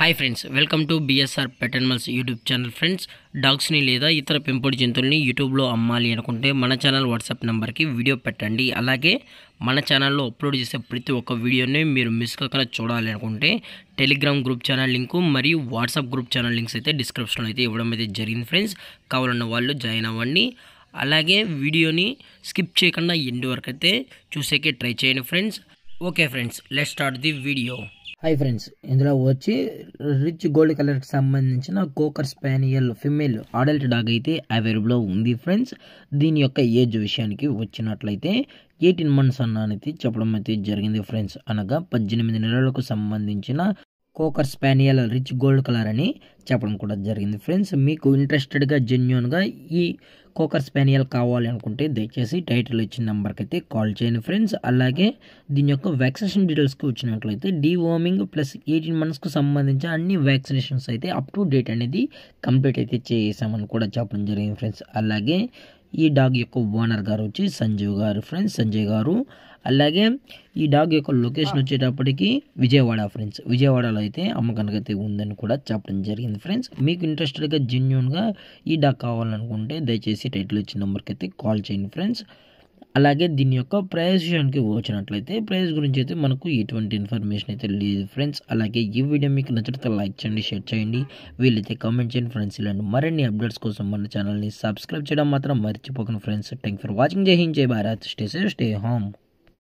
hi friends welcome to BSR pet animals YouTube channel friends డాగ్స్ని లేదా ఇతర పెంపుడు జంతువుల్ని యూట్యూబ్లో అమ్మాలి అనుకుంటే మన ఛానల్ వాట్సాప్ నెంబర్కి వీడియో పెట్టండి అలాగే మన ఛానల్లో అప్లోడ్ చేసే ప్రతి ఒక్క వీడియోని మీరు మిస్ కాకుండా చూడాలి అనుకుంటే టెలిగ్రామ్ గ్రూప్ ఛానల్ లింకు మరియు వాట్సాప్ గ్రూప్ ఛానల్ లింక్స్ అయితే డిస్క్రిప్షన్లో అయితే ఇవ్వడం అయితే జరిగింది ఫ్రెండ్స్ కావాలన్న వాళ్ళు జాయిన్ అవ్వండి అలాగే వీడియోని స్కిప్ చేయకుండా ఎండ్ వరకు అయితే చూసేకే ట్రై చేయండి friends okay friends let start the video hi friends ఇందులో వచ్చి రిచ్ గోల్డ్ కలర్కి సంబంధించిన cocker spaniel female adult dog అయితే అవైలబుల్లో ఉంది ఫ్రెండ్స్ దీని యొక్క ఏజ్ విషయానికి వచ్చినట్లయితే ఎయిటీన్ మంత్స్ అన్నది అనేది చెప్పడం అయితే జరిగింది ఫ్రెండ్స్ అనగా పద్దెనిమిది నెలలకు సంబంధించిన cocker spaniel rich gold colour అని చెప్పడం కూడా జరిగింది ఫ్రెండ్స్ మీకు ఇంట్రెస్టెడ్గా జెన్యున్గా ఈ కోకర్ స్పానియల్ కావాలి అనుకుంటే దయచేసి టైటిల్ ఇచ్చిన నెంబర్కి అయితే కాల్ చేయండి ఫ్రెండ్స్ అలాగే దీని యొక్క వ్యాక్సినేషన్ డీటెయిల్స్కి వచ్చినట్లయితే డీ వార్మింగ్ ప్లస్ ఎయిటీన్ మంత్స్కు సంబంధించి అన్ని వ్యాక్సినేషన్స్ అయితే అప్ టు డేట్ అనేది కంప్లీట్ అయితే చేసామని కూడా చెప్పడం జరిగింది ఫ్రెండ్స్ అలాగే ఈ డాగ్ యొక్క ఓనర్ గారు వచ్చి సంజీవ్ గారు ఫ్రెండ్స్ సంజయ్ గారు అలాగే ఈ డాగ్ యొక్క లొకేషన్ వచ్చేటప్పటికి విజయవాడ ఫ్రెండ్స్ విజయవాడలో అయితే అమ్మకానికైతే ఉందని కూడా చెప్పడం జరిగింది ఫ్రెండ్స్ మీకు ఇంట్రెస్టెడ్గా జెన్యున్గా ఈ డాగ్ కావాలనుకుంటే దయచేసి టైటిల్ వచ్చిన నెంబర్కి అయితే కాల్ చేయండి ఫ్రెండ్స్ అలాగే దీని యొక్క ప్రైస్ విషయానికి వచ్చినట్లయితే ప్రైస్ గురించి అయితే మనకు ఎటువంటి ఇన్ఫర్మేషన్ అయితే లేదు ఫ్రెండ్స్ అలాగే ఈ వీడియో మీకు నచ్చితే లైక్ చేయండి షేర్ చేయండి వీళ్ళైతే కామెంట్ చేయండి ఫ్రెండ్స్ ఇలాంటి మరిన్ని అప్డేట్స్ కోసం మన ఛానల్ని సబ్స్క్రైబ్ చేయడం మాత్రం మర్చిపోకండి friends thank for watching Jai Hind Jai Bharat stay safe stay home